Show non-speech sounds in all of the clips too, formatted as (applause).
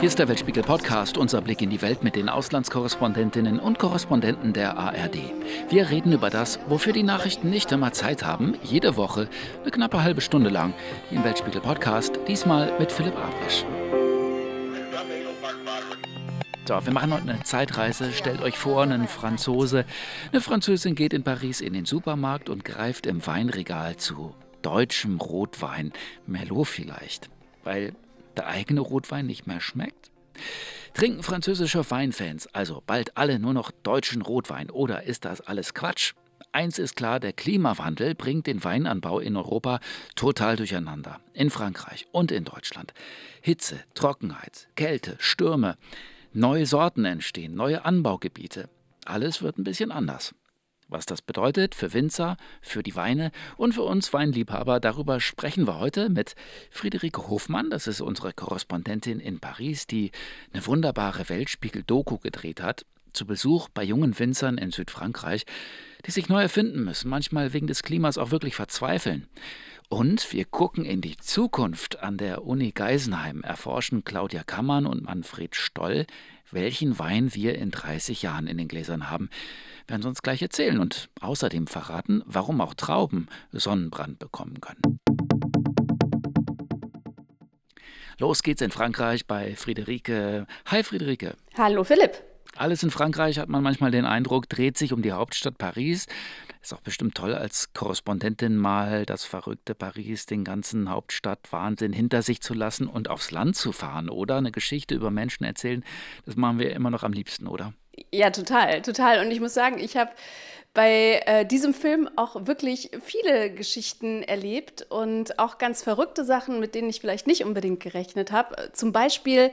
Hier ist der Weltspiegel Podcast, unser Blick in die Welt mit den Auslandskorrespondentinnen und Korrespondenten der ARD. Wir reden über das, wofür die Nachrichten nicht immer Zeit haben, jede Woche, eine knappe halbe Stunde lang, im Weltspiegel Podcast, diesmal mit Philipp Abrisch. So, wir machen heute eine Zeitreise. Stellt euch vor, einen Franzose, eine Französin geht in Paris in den Supermarkt und greift im Weinregal zu deutschem Rotwein, Merlot vielleicht. Weil der eigene Rotwein nicht mehr schmeckt? Trinken französische Weinfans also bald alle nur noch deutschen Rotwein oder ist das alles Quatsch? Eins ist klar, der Klimawandel bringt den Weinanbau in Europa total durcheinander. In Frankreich und in Deutschland. Hitze, Trockenheit, Kälte, Stürme. Neue Sorten entstehen, neue Anbaugebiete. Alles wird ein bisschen anders. Was das bedeutet für Winzer, für die Weine und für uns Weinliebhaber, darüber sprechen wir heute mit Friederike Hofmann. Das ist unsere Korrespondentin in Paris, die eine wunderbare Weltspiegel-Doku gedreht hat. Zu Besuch bei jungen Winzern in Südfrankreich, die sich neu erfinden müssen, manchmal wegen des Klimas auch wirklich verzweifeln. Und wir gucken in die Zukunft. An der Uni Geisenheim erforschen Claudia Kammern und Manfred Stoll, welchen Wein wir in 30 Jahren in den Gläsern haben. Werden sie uns gleich erzählen und außerdem verraten, warum auch Trauben Sonnenbrand bekommen können. Los geht's in Frankreich bei Friederike. Hi Friederike. Hallo Philipp. Alles in Frankreich, hat man manchmal den Eindruck, dreht sich um die Hauptstadt Paris. Ist auch bestimmt toll, als Korrespondentin mal das verrückte Paris, den ganzen Hauptstadtwahnsinn hinter sich zu lassen und aufs Land zu fahren, oder? Eine Geschichte über Menschen erzählen, das machen wir immer noch am liebsten, oder? Ja, total, total. Und ich muss sagen, ich habe bei äh, diesem Film auch wirklich viele Geschichten erlebt und auch ganz verrückte Sachen, mit denen ich vielleicht nicht unbedingt gerechnet habe. Zum Beispiel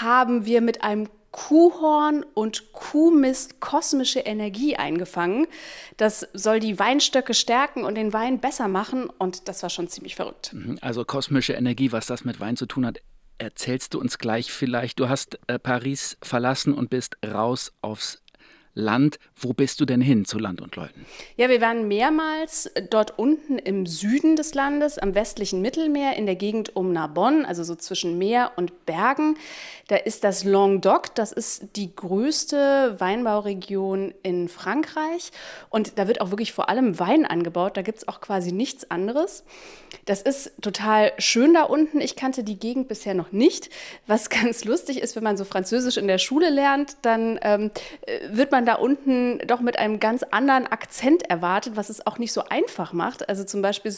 haben wir mit einem Kuhhorn und Kuhmist kosmische Energie eingefangen. Das soll die Weinstöcke stärken und den Wein besser machen. Und das war schon ziemlich verrückt. Mhm, also kosmische Energie, was das mit Wein zu tun hat, erzählst du uns gleich vielleicht. Du hast äh, Paris verlassen und bist raus aufs Land. Wo bist du denn hin zu Land und Leuten? Ja, wir waren mehrmals äh, dort unten im Süden des Landes, am westlichen Mittelmeer, in der Gegend um Narbonne, also so zwischen Meer und Bergen. Da ist das Languedoc, das ist die größte Weinbauregion in Frankreich. Und da wird auch wirklich vor allem Wein angebaut. Da gibt es auch quasi nichts anderes. Das ist total schön da unten. Ich kannte die Gegend bisher noch nicht. Was (laughs) ganz lustig ist, wenn man so Französisch in der Schule lernt, dann ähm, äh, wird man da da unten doch mit einem ganz anderen Akzent erwartet, was es auch nicht so einfach macht. Also zum Beispiel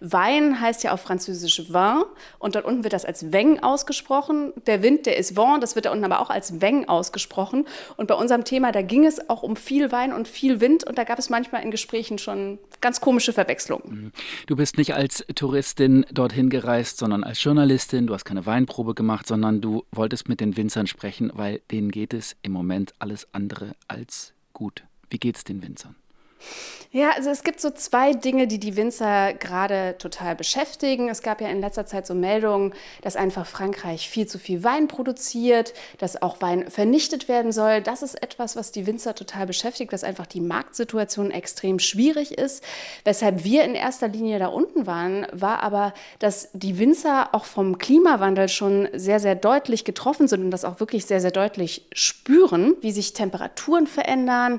Wein heißt ja auf Französisch Vin und dort unten wird das als Weng ausgesprochen. Der Wind, der ist Vent, das wird da unten aber auch als Weng ausgesprochen. Und bei unserem Thema, da ging es auch um viel Wein und viel Wind und da gab es manchmal in Gesprächen schon ganz komische Verwechslungen. Mhm. Du bist nicht als Touristin dorthin gereist, sondern als Journalistin. Du hast keine Weinprobe gemacht, sondern du wolltest mit den Winzern sprechen, weil denen geht es im Moment alles andere als gut. Wie geht's den Winzern? Ja, also es gibt so zwei Dinge, die die Winzer gerade total beschäftigen. Es gab ja in letzter Zeit so Meldungen, dass einfach Frankreich viel zu viel Wein produziert, dass auch Wein vernichtet werden soll. Das ist etwas, was die Winzer total beschäftigt, dass einfach die Marktsituation extrem schwierig ist. Weshalb wir in erster Linie da unten waren, war aber, dass die Winzer auch vom Klimawandel schon sehr, sehr deutlich getroffen sind und das auch wirklich sehr, sehr deutlich spüren, wie sich Temperaturen verändern.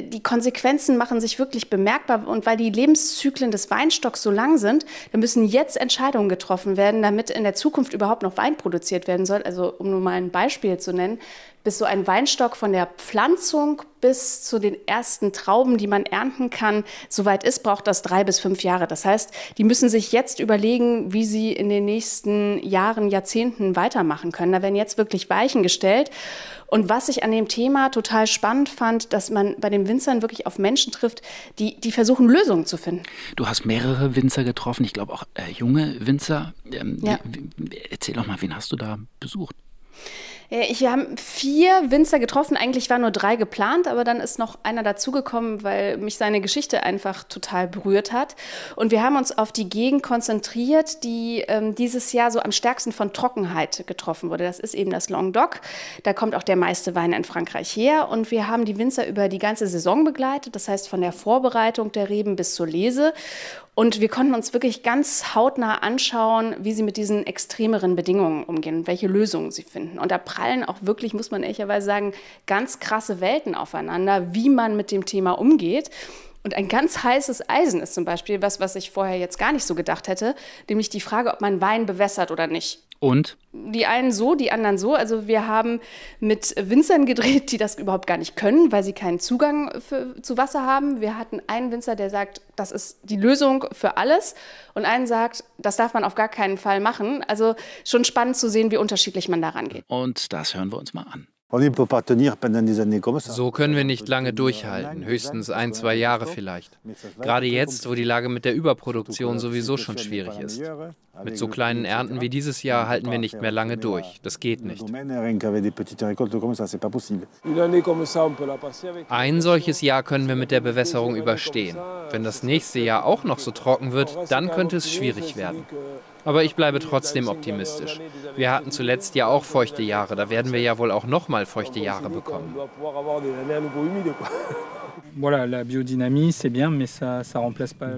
Die Konsequenzen machen sich wirklich bemerkbar. Und weil die Lebenszyklen des Weinstocks so lang sind, da müssen jetzt Entscheidungen getroffen werden, damit in der Zukunft überhaupt noch Wein produziert werden soll. Also um nur mal ein Beispiel zu nennen, bis so ein Weinstock von der Pflanzung bis zu den ersten Trauben, die man ernten kann, soweit ist, braucht das drei bis fünf Jahre. Das heißt, die müssen sich jetzt überlegen, wie sie in den nächsten Jahren, Jahrzehnten weitermachen können. Da werden jetzt wirklich Weichen gestellt. Und was ich an dem Thema total spannend fand, dass man bei den Winzern wirklich auf Menschen trifft, die, die versuchen, Lösungen zu finden. Du hast mehrere Winzer getroffen, ich glaube auch äh, junge Winzer. Ähm, ja. Erzähl doch mal, wen hast du da besucht? Äh, wir haben vier Winzer getroffen. Eigentlich waren nur drei geplant, aber dann ist noch einer dazugekommen, weil mich seine Geschichte einfach total berührt hat. Und wir haben uns auf die Gegend konzentriert, die ähm, dieses Jahr so am stärksten von Trockenheit getroffen wurde. Das ist eben das Languedoc. Da kommt auch der meiste Wein in Frankreich her. Und wir haben die Winzer über die ganze Saison begleitet, das heißt von der Vorbereitung der Reben bis zur Lese. Und wir konnten uns wirklich ganz hautnah anschauen, wie sie mit diesen extremeren Bedingungen umgehen welche Lösungen sie finden. Und da prallen auch wirklich, muss man ehrlicherweise sagen, ganz krasse Welten aufeinander, wie man mit dem Thema umgeht. Und ein ganz heißes Eisen ist zum Beispiel was, was ich vorher jetzt gar nicht so gedacht hätte, nämlich die Frage, ob man Wein bewässert oder nicht. Und? Die einen so, die anderen so. Also wir haben mit Winzern gedreht, die das überhaupt gar nicht können, weil sie keinen Zugang für, zu Wasser haben. Wir hatten einen Winzer, der sagt, das ist die Lösung für alles. Und einen sagt, das darf man auf gar keinen Fall machen. Also schon spannend zu sehen, wie unterschiedlich man daran geht. Und das hören wir uns mal an. Ne so können wir nicht lange durchhalten, höchstens ein, zwei Jahre vielleicht. Gerade jetzt, wo die Lage mit der Überproduktion sowieso schon schwierig ist. Mit so kleinen Ernten wie dieses Jahr halten wir nicht mehr lange durch. Das geht nicht. Ein solches Jahr können wir mit der Bewässerung überstehen. Wenn das nächste Jahr auch noch so trocken wird, dann könnte es schwierig werden. Aber ich bleibe trotzdem optimistisch. Wir hatten zuletzt ja auch feuchte Jahre, da werden wir ja wohl auch nochmal feuchte Jahre bekommen.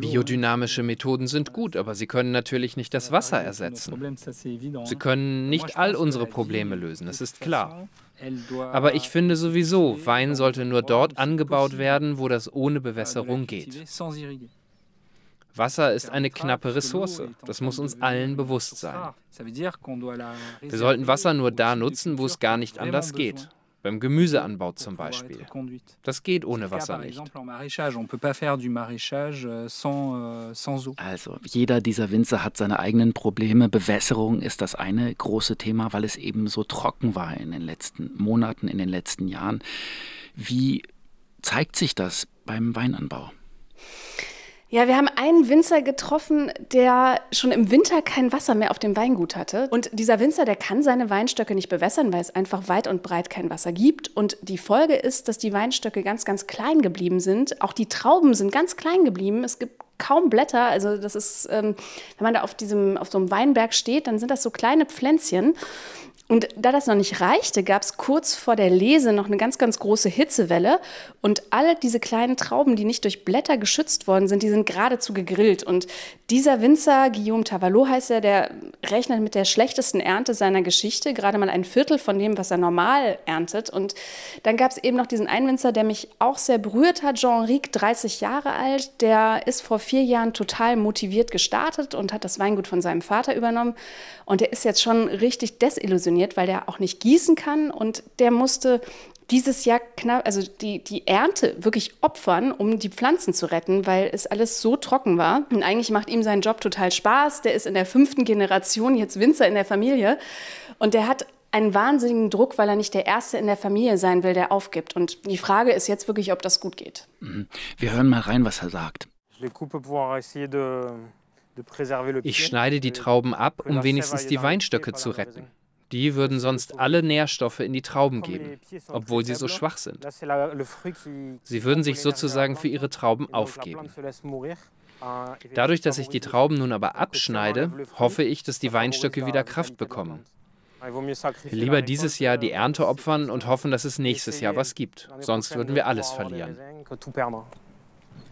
Biodynamische Methoden sind gut, aber sie können natürlich nicht das Wasser ersetzen. Sie können nicht all unsere Probleme lösen, das ist klar. Aber ich finde sowieso, Wein sollte nur dort angebaut werden, wo das ohne Bewässerung geht. Wasser ist eine knappe Ressource. Das muss uns allen bewusst sein. Wir sollten Wasser nur da nutzen, wo es gar nicht anders geht. Beim Gemüseanbau zum Beispiel. Das geht ohne Wasser nicht. Euh, euh, also, jeder dieser Winzer hat seine eigenen Probleme. Bewässerung ist das eine große Thema, weil es eben so trocken war in den letzten Monaten, in den letzten Jahren. Wie zeigt sich das beim Weinanbau? Ja, wir haben einen Winzer getroffen, der schon im Winter kein Wasser mehr auf dem Weingut hatte. Und dieser Winzer, der kann seine Weinstöcke nicht bewässern, weil es einfach weit und breit kein Wasser gibt. Und die Folge ist, dass die Weinstöcke ganz, ganz klein geblieben sind. Auch die Trauben sind ganz klein geblieben. Es gibt kaum Blätter. Also das ist, ähm, wenn man da auf diesem, auf so einem Weinberg steht, dann sind das so kleine Pflänzchen. Und da das noch nicht reichte, gab es kurz vor der Lese noch eine ganz, ganz große Hitzewelle. Und alle diese kleinen Trauben, die nicht durch Blätter geschützt worden sind, die sind geradezu gegrillt. Und dieser Winzer, Guillaume Tavalot heißt er, der rechnet mit der schlechtesten Ernte seiner Geschichte, gerade mal ein Viertel von dem, was er normal erntet. Und dann gab es eben noch diesen Einwinzer, der mich auch sehr berührt hat, Jean-Ric, 30 Jahre alt. Der ist vor vier Jahren total motiviert gestartet und hat das Weingut von seinem Vater übernommen. Und er ist jetzt schon richtig desillusioniert trainiert, weil der auch nicht gießen kann und der musste dieses Jahr knapp, also die, die Ernte wirklich opfern, um die Pflanzen zu retten, weil es alles so trocken war. Und eigentlich macht ihm sein Job total Spaß. Der ist in der fünften Generation jetzt Winzer in der Familie. Und der hat einen wahnsinnigen Druck, weil er nicht der Erste in der Familie sein will, der aufgibt. Und die Frage ist jetzt wirklich, ob das gut geht. Mhm. Wir hören mal rein, was er sagt. Ich schneide die Trauben ab, um wenigstens die Weinstöcke zu retten. Die würden sonst alle Nährstoffe in die Trauben geben, obwohl sie so schwach sind. Sie würden sich sozusagen für ihre Trauben aufgeben. Dadurch, dass ich die Trauben nun aber abschneide, hoffe ich, dass die Weinstöcke wieder Kraft bekommen. Ah, Lieber dieses Jahr euh, die Ernte opfern und hoffen, dass es nächstes Jahr was gibt. Sonst würden wir alles verlieren.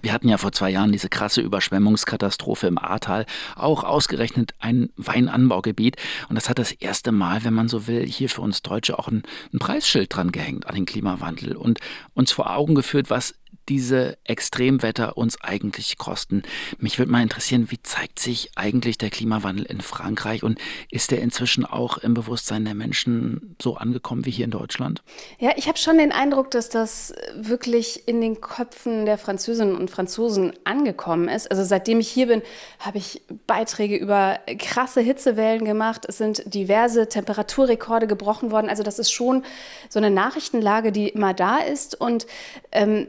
Wir hatten ja vor zwei Jahren diese krasse Überschwemmungskatastrophe im Ahrtal, auch ausgerechnet ein Weinanbaugebiet. Und das hat das erste Mal, wenn man so will, hier für uns Deutsche auch ein, ein Preisschild dran gehängt an den Klimawandel und uns vor Augen geführt, was diese Extremwetter uns eigentlich kosten. Mich würde mal interessieren, wie zeigt sich eigentlich der Klimawandel in Frankreich und ist der inzwischen auch im Bewusstsein der Menschen so angekommen wie hier in Deutschland? Ja, ich habe schon den Eindruck, dass das wirklich in den Köpfen der Französinnen und Franzosen angekommen ist. Also seitdem ich hier bin, habe ich Beiträge über krasse Hitzewellen gemacht. Es sind diverse Temperaturrekorde gebrochen worden. Also das ist schon so eine Nachrichtenlage, die immer da ist und ähm,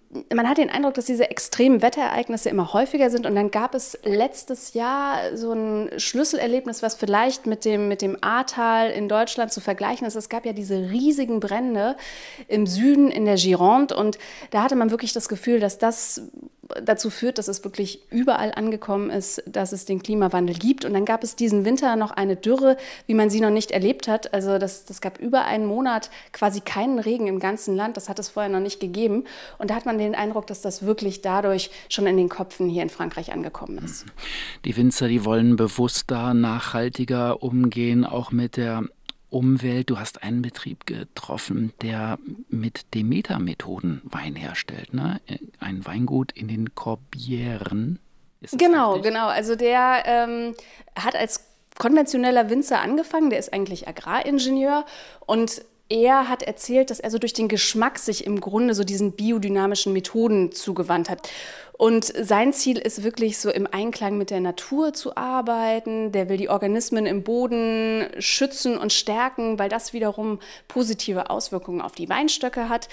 man hat den Eindruck, dass diese extremen Wetterereignisse immer häufiger sind. Und dann gab es letztes Jahr so ein Schlüsselerlebnis, was vielleicht mit dem, mit dem Ahrtal in Deutschland zu vergleichen ist. Es gab ja diese riesigen Brände im Süden, in der Gironde. Und da hatte man wirklich das Gefühl, dass das dazu führt, dass es wirklich überall angekommen ist, dass es den Klimawandel gibt. Und dann gab es diesen Winter noch eine Dürre, wie man sie noch nicht erlebt hat. Also das, das gab über einen Monat quasi keinen Regen im ganzen Land. Das hat es vorher noch nicht gegeben. Und da hat man den Eindruck, dass das wirklich dadurch schon in den Köpfen hier in Frankreich angekommen ist. Mhm. Die Winzer, die wollen bewusster, nachhaltiger umgehen, auch mit der Umwelt. Du hast einen Betrieb getroffen, der mit Demeter-Methoden Wein herstellt. Ne? Ein Weingut in den Corbieren. Genau, richtig? genau. Also der ähm, hat als konventioneller Winzer angefangen, der ist eigentlich Agraringenieur und er hat erzählt, dass er so durch den Geschmack sich im Grunde so diesen biodynamischen Methoden zugewandt hat. Und sein Ziel ist wirklich so im Einklang mit der Natur zu arbeiten. Der will die Organismen im Boden schützen und stärken, weil das wiederum positive Auswirkungen auf die Weinstöcke hat.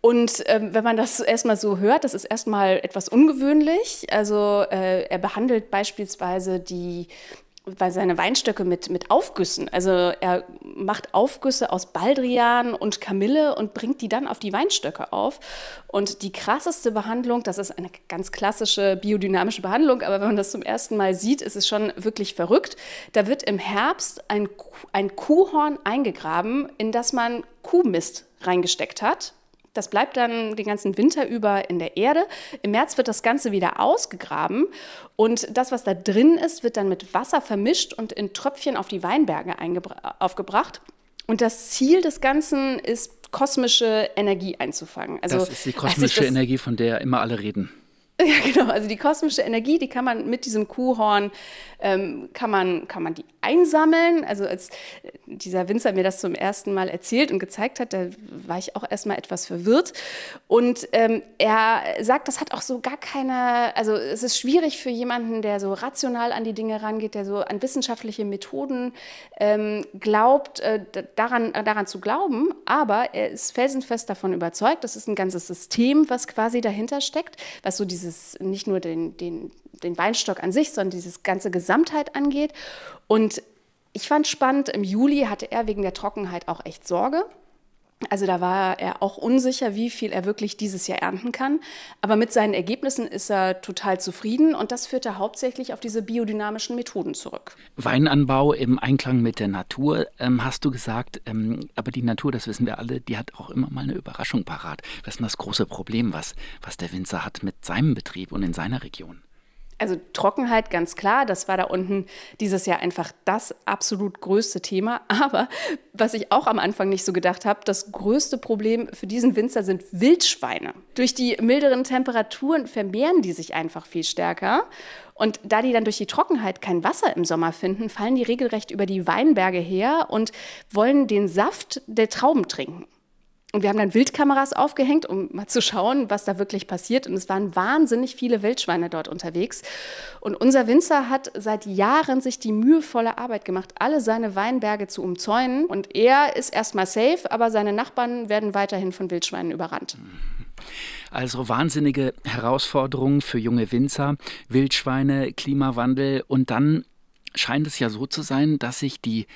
Und ähm, wenn man das erstmal so hört, das ist erstmal etwas ungewöhnlich. Also äh, er behandelt beispielsweise die weil seine Weinstöcke mit, mit Aufgüssen. Also er macht Aufgüsse aus Baldrian und Kamille und bringt die dann auf die Weinstöcke auf. Und die krasseste Behandlung, das ist eine ganz klassische biodynamische Behandlung, aber wenn man das zum ersten Mal sieht, ist es schon wirklich verrückt. Da wird im Herbst ein, ein Kuhhorn eingegraben, in das man Kuhmist reingesteckt hat das bleibt dann den ganzen Winter über in der Erde. Im März wird das Ganze wieder ausgegraben und das, was da drin ist, wird dann mit Wasser vermischt und in Tröpfchen auf die Weinberge aufgebracht. Und das Ziel des Ganzen ist, kosmische Energie einzufangen. Also, das ist die kosmische Energie, von der immer alle reden. (laughs) Ja, genau. Also die kosmische Energie, die kann man mit diesem Kuhhorn, ähm, kann, man, kann man die einsammeln. Also als äh, dieser Winzer mir das zum ersten Mal erzählt und gezeigt hat, da war ich auch erstmal etwas verwirrt. Und ähm, er sagt, das hat auch so gar keine, also es ist schwierig für jemanden, der so rational an die Dinge rangeht, der so an wissenschaftliche Methoden ähm, glaubt, äh, daran, äh, daran zu glauben. Aber er ist felsenfest davon überzeugt, das ist ein ganzes System, was quasi dahinter steckt, was so diese dieses nicht nur den, den, den Weinstock an sich, sondern dieses ganze Gesamtheit angeht. Und ich fand spannend, im Juli hatte er wegen der Trockenheit auch echt Sorge. Also da war er auch unsicher, wie viel er wirklich dieses Jahr ernten kann. Aber mit seinen Ergebnissen ist er total zufrieden und das führte hauptsächlich auf diese biodynamischen Methoden zurück. Weinanbau im Einklang mit der Natur, ähm, hast du gesagt. Ähm, aber die Natur, das wissen wir alle, die hat auch immer mal eine Überraschung parat. Das ist das große Problem, was, was der Winzer hat mit seinem Betrieb und in seiner Region? Also Trockenheit, ganz klar, das war da unten dieses Jahr einfach das absolut größte Thema. (laughs) Aber was ich auch am Anfang nicht so gedacht habe, das größte Problem für diesen Winzer sind Wildschweine. Durch die milderen Temperaturen vermehren die sich einfach viel stärker. Und da die dann durch die Trockenheit kein Wasser im Sommer finden, fallen die regelrecht über die Weinberge her und wollen den Saft der Trauben trinken. Und wir haben dann Wildkameras aufgehängt, um mal zu schauen, was da wirklich passiert. Und es waren wahnsinnig viele Wildschweine dort unterwegs. Und unser Winzer hat seit Jahren sich die mühevolle Arbeit gemacht, alle seine Weinberge zu umzäunen. Und er ist erstmal safe, aber seine Nachbarn werden weiterhin von Wildschweinen überrannt. Also wahnsinnige Herausforderungen für junge Winzer, Wildschweine, Klimawandel. Und dann scheint es ja so zu sein, dass sich die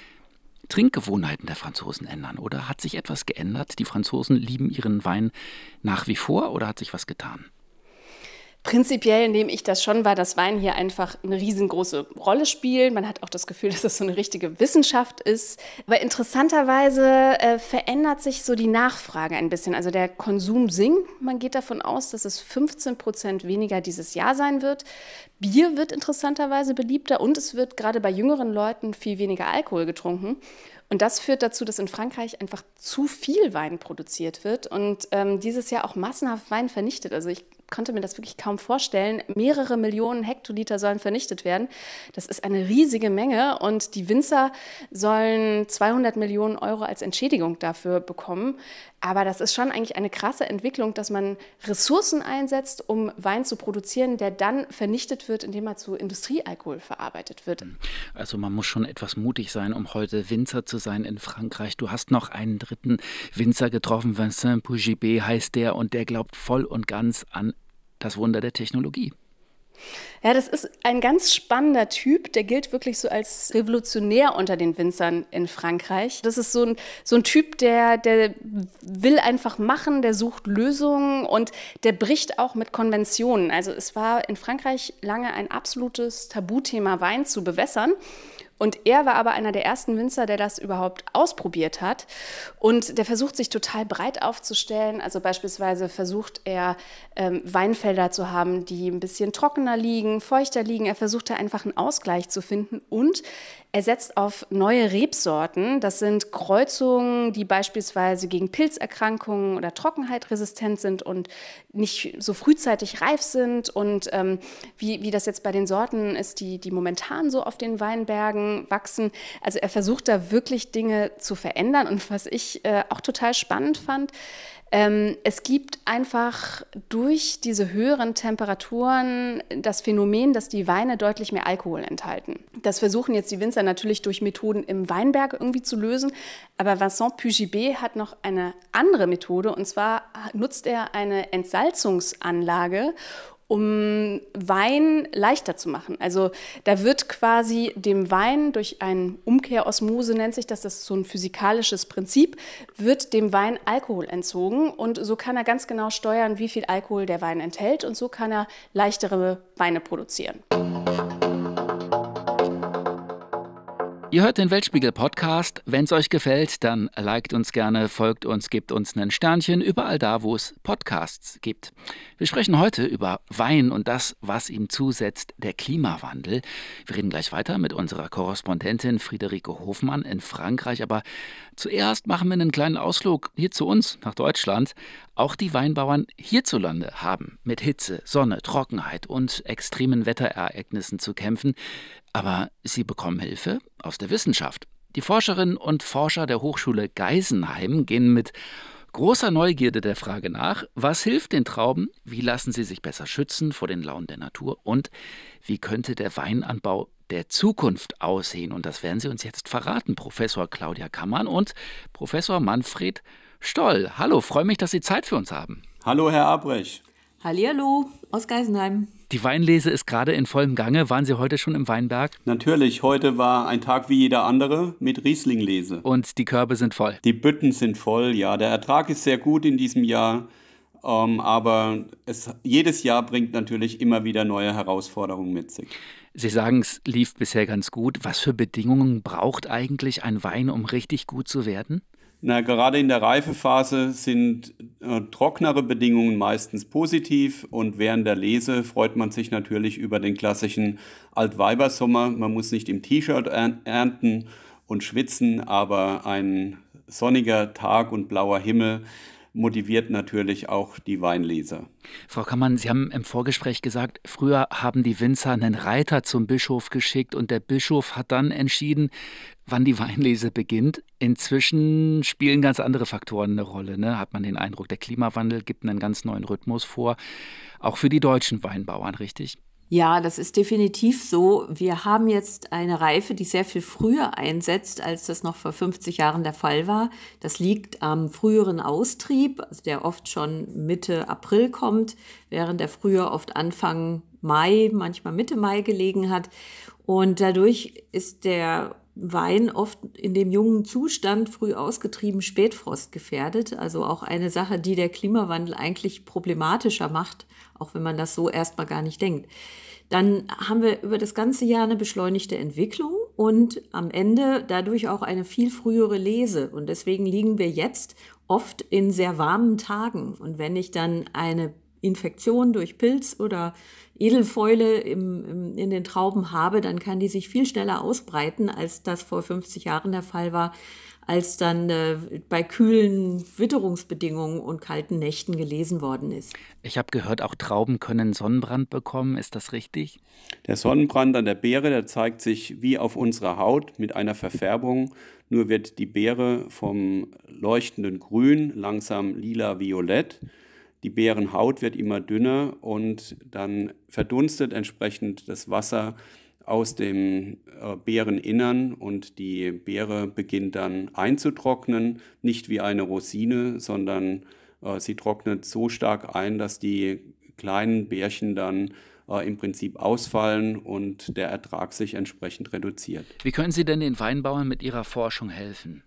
Trinkgewohnheiten der Franzosen ändern? Oder hat sich etwas geändert? Die Franzosen lieben ihren Wein nach wie vor oder hat sich was getan? Prinzipiell nehme ich das schon wahr, dass Wein hier einfach eine riesengroße Rolle spielt. Man hat auch das Gefühl, (laughs) dass das so eine richtige Wissenschaft ist. Aber interessanterweise äh, verändert sich so die Nachfrage ein bisschen. Also der Konsum sinkt. Man geht davon aus, dass es 15 Prozent weniger dieses Jahr sein wird. Bier wird interessanterweise beliebter und es wird gerade bei jüngeren Leuten viel weniger Alkohol getrunken. Und das führt dazu, dass in Frankreich einfach zu viel Wein produziert wird und ähm, dieses Jahr auch massenhaft Wein vernichtet. Also ich konnte mir das wirklich kaum vorstellen. Mehrere Millionen Hektoliter sollen vernichtet werden. Das ist eine riesige Menge und die Winzer sollen 200 Millionen Euro als Entschädigung dafür bekommen. Aber das ist schon eigentlich eine krasse Entwicklung, dass man Ressourcen einsetzt, um Wein zu produzieren, der dann vernichtet wird, indem er zu Industriealkohol verarbeitet wird. Hm. Also man muss schon etwas mutig sein, um heute Winzer zu sein in Frankreich. Du hast noch einen dritten Winzer getroffen, Vincent Pougibet heißt der, und der glaubt voll und ganz an das Wunder der Technologie. Ja, das ist ein ganz spannender Typ, der gilt wirklich so als revolutionär unter den Winzern in Frankreich. Das ist so ein, so ein Typ, der, der will einfach machen, der sucht Lösungen und der bricht auch mit Konventionen. Also es war in Frankreich lange ein absolutes Tabuthema, Wein zu bewässern. Und er war aber einer der ersten Winzer, der das überhaupt ausprobiert hat. Und der versucht sich total breit aufzustellen. Also beispielsweise versucht er ähm, Weinfelder zu haben, die ein bisschen trockener liegen, feuchter liegen. Er versucht da einfach einen Ausgleich zu finden. Und er setzt auf neue Rebsorten. Das sind Kreuzungen, die beispielsweise gegen Pilzerkrankungen oder Trockenheit resistent sind und nicht so frühzeitig reif sind. Und ähm, wie, wie das jetzt bei den Sorten ist, die, die momentan so auf den Weinbergen wachsen. Also er versucht da wirklich Dinge zu verändern. Und was ich äh, auch total spannend fand, ähm, es gibt einfach durch diese höheren Temperaturen das Phänomen, dass die Weine deutlich mehr Alkohol enthalten. Das versuchen jetzt die Winzer natürlich durch Methoden im Weinberg irgendwie zu lösen. Aber Vincent Pugibet hat noch eine andere Methode und zwar nutzt er eine Entsalzungsanlage um Wein leichter zu machen. Also da wird quasi dem Wein durch ein Umkehrosmose nennt sich das, das ist so ein physikalisches Prinzip, wird dem Wein Alkohol entzogen und so kann er ganz genau steuern, wie viel Alkohol der Wein enthält und so kann er leichtere Weine produzieren. Ihr hört den Weltspiegel-Podcast. Wenn es euch gefällt, dann liked uns gerne, folgt uns, gebt uns ein Sternchen, überall da, wo es Podcasts gibt. Wir sprechen heute über Wein und das, was ihm zusetzt, der Klimawandel. Wir reden gleich weiter mit unserer Korrespondentin Friederike Hofmann in Frankreich. Aber zuerst machen wir einen kleinen Ausflug hier zu uns, nach Deutschland. Auch die Weinbauern hierzulande haben mit Hitze, Sonne, Trockenheit und extremen Wetterereignissen zu kämpfen. Aber sie bekommen Hilfe aus der Wissenschaft. Die Forscherinnen und Forscher der Hochschule Geisenheim gehen mit großer Neugierde der Frage nach, was hilft den Trauben, wie lassen sie sich besser schützen vor den Launen der Natur und wie könnte der Weinanbau der Zukunft aussehen. Und das werden Sie uns jetzt verraten, Professor Claudia Kammann und Professor Manfred Stoll. Hallo, freue mich, dass Sie Zeit für uns haben. Hallo, Herr Abrech. Hallihallo aus Geisenheim. Die Weinlese ist gerade in vollem Gange. Waren Sie heute schon im Weinberg? Natürlich, heute war ein Tag wie jeder andere mit Rieslinglese. Und die Körbe sind voll. Die Bütten sind voll, ja. Der Ertrag ist sehr gut in diesem Jahr. Ähm, aber es, jedes Jahr bringt natürlich immer wieder neue Herausforderungen mit sich. Sie sagen, es lief bisher ganz gut. Was für Bedingungen braucht eigentlich ein Wein, um richtig gut zu werden? Na, gerade in der Reifephase sind äh, trocknere Bedingungen meistens positiv und während der Lese freut man sich natürlich über den klassischen Altweibersommer. Man muss nicht im T-Shirt ernten und schwitzen, aber ein sonniger Tag und blauer Himmel motiviert natürlich auch die Weinleser. Frau Kammann, Sie haben im Vorgespräch gesagt, früher haben die Winzer einen Reiter zum Bischof geschickt und der Bischof hat dann entschieden, wann die Weinlese beginnt. Inzwischen spielen ganz andere Faktoren eine Rolle, ne? hat man den Eindruck. Der Klimawandel gibt einen ganz neuen Rhythmus vor, auch für die deutschen Weinbauern, richtig? Ja, das ist definitiv so. Wir haben jetzt eine Reife, die sehr viel früher einsetzt, als das noch vor 50 Jahren der Fall war. Das liegt am früheren Austrieb, also der oft schon Mitte April kommt, während der früher oft Anfang Mai, manchmal Mitte Mai gelegen hat. Und dadurch ist der Wein oft in dem jungen Zustand früh ausgetrieben Spätfrost gefährdet. Also auch eine Sache, die der Klimawandel eigentlich problematischer macht, auch wenn man das so erstmal gar nicht denkt. Dann haben wir über das ganze Jahr eine beschleunigte Entwicklung und am Ende dadurch auch eine viel frühere Lese. Und deswegen liegen wir jetzt oft in sehr warmen Tagen. Und wenn ich dann eine Infektion durch Pilz oder Edelfäule im, im, in den Trauben habe, dann kann die sich viel schneller ausbreiten, als das vor 50 Jahren der Fall war, als dann äh, bei kühlen Witterungsbedingungen und kalten Nächten gelesen worden ist. Ich habe gehört, auch Trauben können Sonnenbrand bekommen. Ist das richtig? Der Sonnenbrand an der Beere, der zeigt sich wie auf unserer Haut mit einer Verfärbung. Nur wird die Beere vom leuchtenden Grün langsam lila-violett. Die Beerenhaut wird immer dünner und dann verdunstet entsprechend das Wasser aus dem äh, Beereninnern und die Beere beginnt dann einzutrocknen, nicht wie eine Rosine, sondern äh, sie trocknet so stark ein, dass die kleinen Bärchen dann äh, im Prinzip ausfallen und der Ertrag sich entsprechend reduziert. Wie können Sie denn den Weinbauern mit Ihrer Forschung helfen?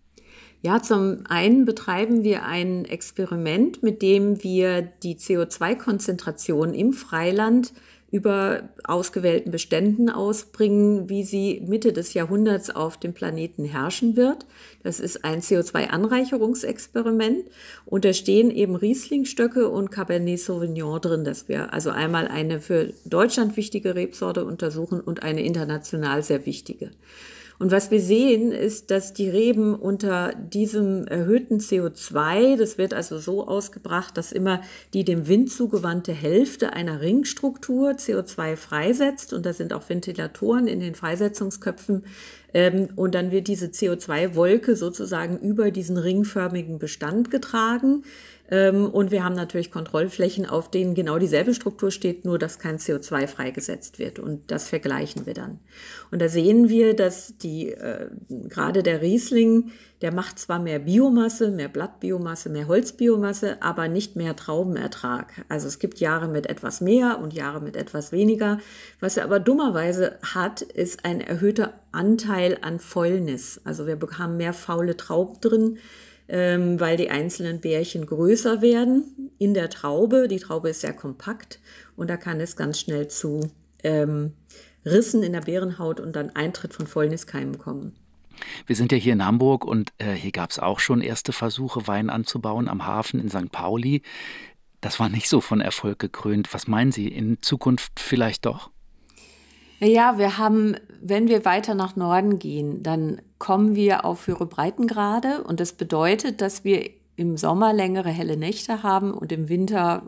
Ja, zum einen betreiben wir ein Experiment, mit dem wir die CO2-Konzentration im Freiland über ausgewählten Beständen ausbringen, wie sie Mitte des Jahrhunderts auf dem Planeten herrschen wird. Das ist ein CO2-Anreicherungsexperiment und da stehen eben Rieslingstöcke und Cabernet Sauvignon drin, dass wir also einmal eine für Deutschland wichtige Rebsorte untersuchen und eine international sehr wichtige. Und was wir sehen, ist, dass die Reben unter diesem erhöhten CO2, das wird also so ausgebracht, dass immer die dem Wind zugewandte Hälfte einer Ringstruktur CO2 freisetzt. Und da sind auch Ventilatoren in den Freisetzungsköpfen ähm, und dann wird diese CO2-Wolke sozusagen über diesen ringförmigen Bestand getragen. Ähm, und wir haben natürlich Kontrollflächen, auf denen genau dieselbe Struktur steht, nur dass kein CO2 freigesetzt wird. Und das vergleichen wir dann. Und da sehen wir, dass die, äh, gerade der Riesling, der macht zwar mehr Biomasse, mehr Blattbiomasse, mehr Holzbiomasse, aber nicht mehr Traubenertrag. Also es gibt Jahre mit etwas mehr und Jahre mit etwas weniger. Was er aber dummerweise hat, ist ein erhöhter Anteil an Fäulnis. Also wir haben mehr faule Trauben drin ähm, weil die einzelnen Bärchen größer werden in der Traube. Die Traube ist sehr kompakt und da kann es ganz schnell zu ähm, Rissen in der Bärenhaut und dann Eintritt von Fäulniskeimen kommen. Wir sind ja hier in Hamburg und äh, hier gab es auch schon erste Versuche, Wein anzubauen am Hafen in St. Pauli. Das war nicht so von Erfolg gekrönt. Was meinen Sie, in Zukunft vielleicht doch? Ja, wir haben, wenn wir weiter nach Norden gehen, dann kommen wir auf höhere Breitengrade und das bedeutet, dass wir im Sommer längere helle Nächte haben und im Winter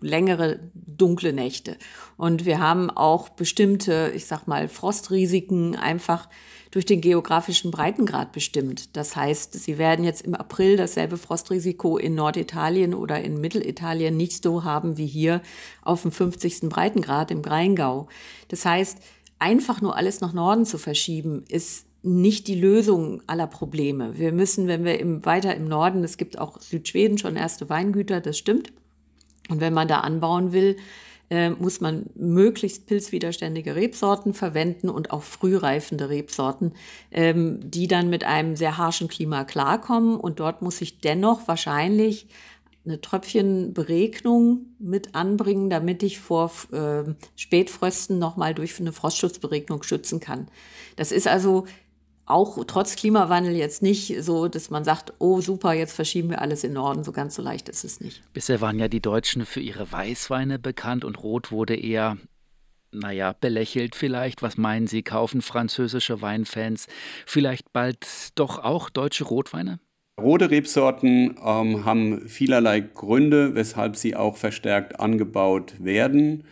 längere dunkle Nächte. Und wir haben auch bestimmte, ich sag mal, Frostrisiken einfach durch den geografischen Breitengrad bestimmt. Das heißt, sie werden jetzt im April dasselbe Frostrisiko in Norditalien oder in Mittelitalien nicht so haben wie hier auf dem 50. Breitengrad im Rheingau. Das heißt, einfach nur alles nach Norden zu verschieben, ist nicht die Lösung aller Probleme. Wir müssen, wenn wir im, weiter im Norden, es gibt auch Südschweden schon erste Weingüter, das stimmt. Und wenn man da anbauen will, äh, muss man möglichst pilzwiderständige Rebsorten verwenden und auch frühreifende Rebsorten, ähm, die dann mit einem sehr harschen Klima klarkommen. Und dort muss ich dennoch wahrscheinlich eine Tröpfchenberegnung mit anbringen, damit ich vor äh, Spätfrösten nochmal durch eine Frostschutzberegnung schützen kann. Das ist also auch trotz Klimawandel jetzt nicht so, dass man sagt, oh super, jetzt verschieben wir alles in Norden. So ganz so leicht ist es nicht. Bisher waren ja die Deutschen für ihre Weißweine bekannt und Rot wurde eher naja, belächelt vielleicht. Was meinen Sie, kaufen französische Weinfans vielleicht bald doch auch deutsche Rotweine? Rote Rebsorten ähm, haben vielerlei Gründe, weshalb sie auch verstärkt angebaut werden.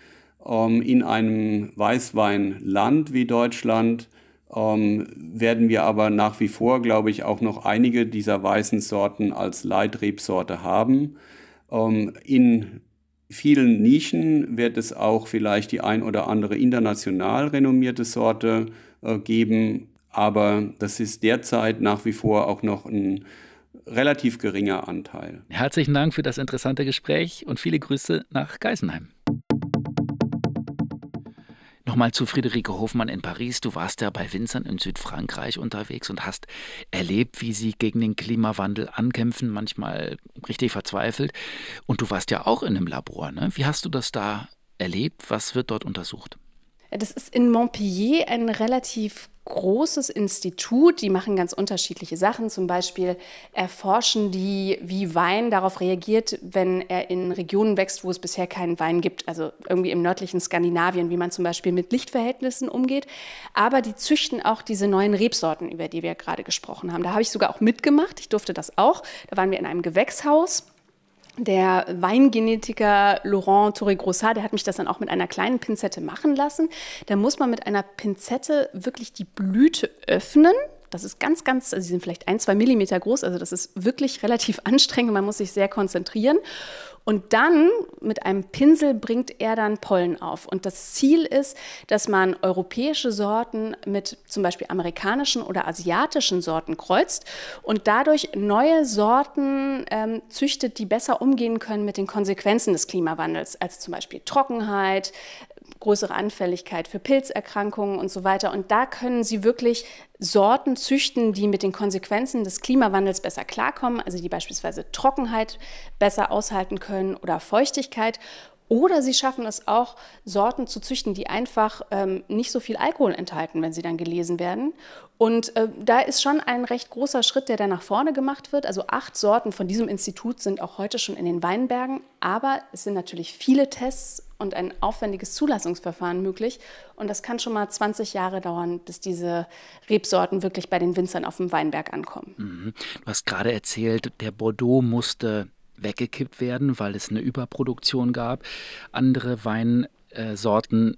Ähm, in einem Weißweinland wie Deutschland ähm, werden wir aber nach wie vor, glaube ich, auch noch einige dieser weißen Sorten als Leitrebsorte haben. Ähm, in vielen Nischen wird es auch vielleicht die ein oder andere international renommierte Sorte äh, geben, aber das ist derzeit nach wie vor auch noch ein relativ geringer Anteil. Herzlichen Dank für das interessante Gespräch und viele Grüße nach Geisenheim. Nochmal zu Friederike Hofmann in Paris. Du warst ja bei Winzern in Südfrankreich unterwegs und hast erlebt, wie sie gegen den Klimawandel ankämpfen, manchmal richtig verzweifelt. Und du warst ja auch in einem Labor. Ne? Wie hast du das da erlebt? Was wird dort untersucht? Das ist in Montpellier ein relativ großes Institut. Die machen ganz unterschiedliche Sachen. Zum Beispiel erforschen die, wie Wein darauf reagiert, wenn er in Regionen wächst, wo es bisher keinen Wein gibt. Also irgendwie im nördlichen Skandinavien, wie man zum Beispiel mit Lichtverhältnissen umgeht. Aber die züchten auch diese neuen Rebsorten, über die wir gerade gesprochen haben. Da habe ich sogar auch mitgemacht. Ich durfte das auch. Da waren wir in einem Gewächshaus der Weingenetiker Laurent Touré-Grossard, der hat mich das dann auch mit einer kleinen Pinzette machen lassen. Da muss man mit einer Pinzette wirklich die Blüte öffnen. Das ist ganz, ganz, also sie sind vielleicht ein, zwei Millimeter groß, also das ist wirklich relativ (laughs) anstrengend. Man muss sich sehr konzentrieren. Und dann mit einem Pinsel bringt er dann Pollen auf. Und das Ziel ist, dass man europäische Sorten mit zum Beispiel amerikanischen oder asiatischen Sorten kreuzt und dadurch neue Sorten ähm, züchtet, die besser umgehen können mit den Konsequenzen des Klimawandels, als zum Beispiel Trockenheit, größere Anfälligkeit für Pilzerkrankungen und so weiter. Und da können sie wirklich Sorten züchten, die mit den Konsequenzen des Klimawandels besser klarkommen, also die beispielsweise Trockenheit besser aushalten können oder Feuchtigkeit. Oder sie schaffen es auch, Sorten zu züchten, die einfach ähm, nicht so viel Alkohol enthalten, wenn sie dann gelesen werden. Und äh, da ist schon ein recht großer Schritt, der da nach vorne gemacht wird. Also acht Sorten von diesem Institut sind auch heute schon in den Weinbergen. Aber es sind natürlich viele Tests und ein aufwendiges Zulassungsverfahren möglich. Und das kann schon mal 20 Jahre dauern, bis diese Rebsorten wirklich bei den Winzern auf dem Weinberg ankommen. Mhm. Du hast gerade erzählt, der Bordeaux musste weggekippt werden, weil es eine Überproduktion gab. Andere Weinsorten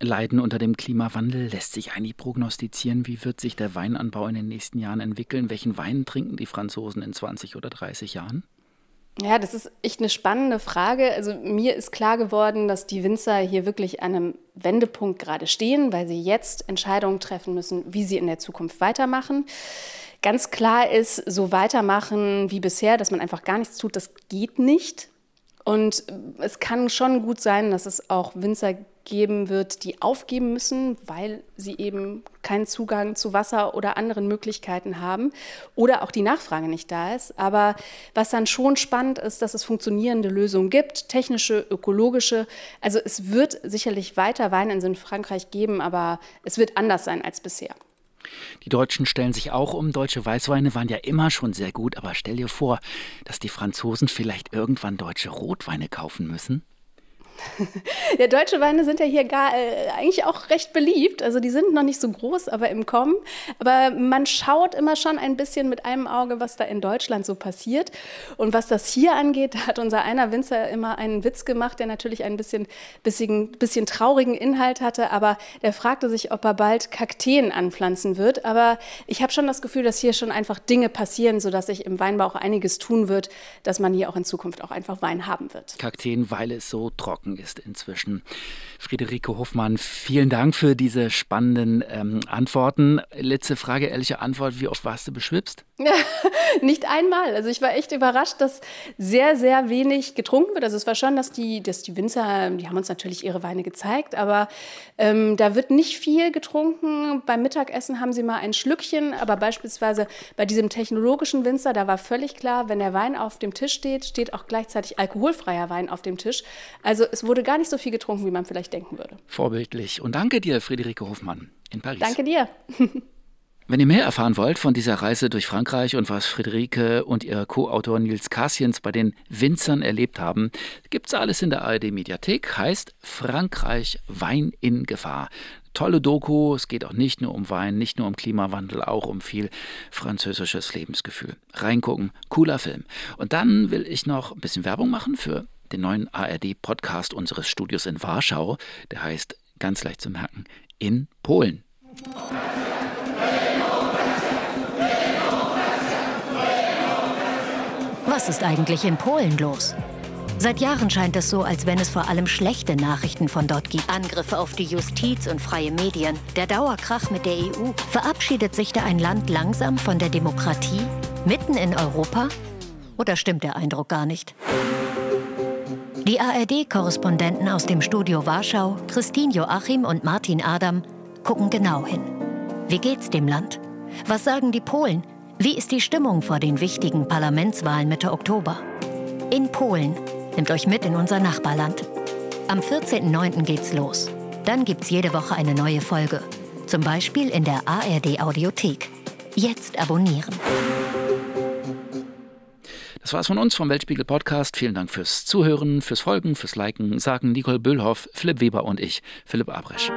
leiden unter dem Klimawandel. Lässt sich eigentlich prognostizieren, wie wird sich der Weinanbau in den nächsten Jahren entwickeln? Welchen Wein trinken die Franzosen in 20 oder 30 Jahren? Ja, das ist echt eine spannende Frage. Also mir ist klar geworden, dass die Winzer hier wirklich an einem Wendepunkt gerade stehen, weil sie jetzt Entscheidungen treffen müssen, wie sie in der Zukunft weitermachen. Ganz klar ist, so weitermachen wie bisher, dass man einfach gar nichts tut, das geht nicht. Und äh, es kann schon gut sein, dass es auch Winzer geben wird, die aufgeben müssen, weil sie eben keinen Zugang zu Wasser oder anderen Möglichkeiten haben oder auch die Nachfrage nicht da ist. Aber was dann schon spannend ist, dass es funktionierende Lösungen gibt, technische, ökologische. Also es wird sicherlich weiter Weinens in Frankreich geben, aber es wird anders sein als bisher. Die Deutschen stellen sich auch um. Deutsche Weißweine waren ja immer schon sehr gut, aber stell dir vor, dass die Franzosen vielleicht irgendwann deutsche Rotweine kaufen müssen. (laughs) ja, deutsche Weine sind ja hier gar, äh, eigentlich auch recht beliebt. Also die sind noch nicht so groß, aber im Kommen. Aber man schaut immer schon ein bisschen mit einem Auge, was da in Deutschland so passiert. Und was das hier angeht, da hat unser einer Winzer immer einen Witz gemacht, der natürlich ein bisschen, bisschen, bisschen traurigen Inhalt hatte. Aber der fragte sich, ob er bald Kakteen anpflanzen wird. Aber ich habe schon das Gefühl, dass hier schon einfach Dinge passieren, sodass sich im Weinbau auch einiges tun wird, dass man hier auch in Zukunft auch einfach Wein haben wird. Kakteen, weil es so trocken Rücken ist inzwischen. Friederike Hofmann, vielen Dank für diese spannenden ähm, Antworten. Letzte Frage, ehrliche Antwort, wie oft warst du beschwipst? (laughs) Nicht einmal. Also ich war echt überrascht, dass sehr, sehr wenig getrunken wird. Also es war schon, dass die, dass die Winzer, die haben uns natürlich ihre Weine gezeigt, aber ähm, da wird nicht viel getrunken. Beim Mittagessen haben sie mal ein Schlückchen, aber beispielsweise bei diesem technologischen Winzer, da war völlig klar, wenn der Wein auf dem Tisch steht, steht auch gleichzeitig alkoholfreier Wein auf dem Tisch. Also es wurde gar nicht so viel getrunken, wie man vielleicht denken würde. Vorbildlich. Und danke dir, Friederike Hofmann in Paris. Danke dir. (laughs) Wenn ihr mehr erfahren wollt von dieser Reise durch Frankreich und was Friederike und ihr Co-Autor Nils Kassiens bei den Winzern erlebt haben, gibt's alles in der ARD Mediathek, heißt Frankreich Wein in Gefahr. Tolle Doku, es geht auch nicht nur um Wein, nicht nur um Klimawandel, auch um viel französisches Lebensgefühl. Reingucken, cooler Film. Und dann will ich noch ein bisschen Werbung machen für den neuen ARD-Podcast unseres Studios in Warschau. Der heißt, ganz leicht zu merken, in Polen. Was ist eigentlich in Polen los? Seit Jahren scheint es so, als wenn es vor allem schlechte Nachrichten von dort gibt. Angriffe auf die Justiz und freie Medien, der Dauerkrach mit der EU. Verabschiedet sich da ein Land langsam von der Demokratie? Mitten in Europa? Oder stimmt der Eindruck gar nicht? Die ARD-Korrespondenten aus dem Studio Warschau, Christine Joachim und Martin Adam, gucken genau hin. Wie geht's dem Land? Was sagen die Polen? Wie ist die Stimmung vor den wichtigen Parlamentswahlen Mitte Oktober? In Polen. Nehmt euch mit in unser Nachbarland. Am 14.09. geht's los. Dann gibt's jede Woche eine neue Folge. Zum Beispiel in der ARD-Audiothek. Jetzt abonnieren. Das war's von uns vom Weltspiegel Podcast. Vielen Dank fürs Zuhören, fürs Folgen, fürs Liken, sagen Nicole Böhlhoff, Philipp Weber und ich, Philipp Abresch.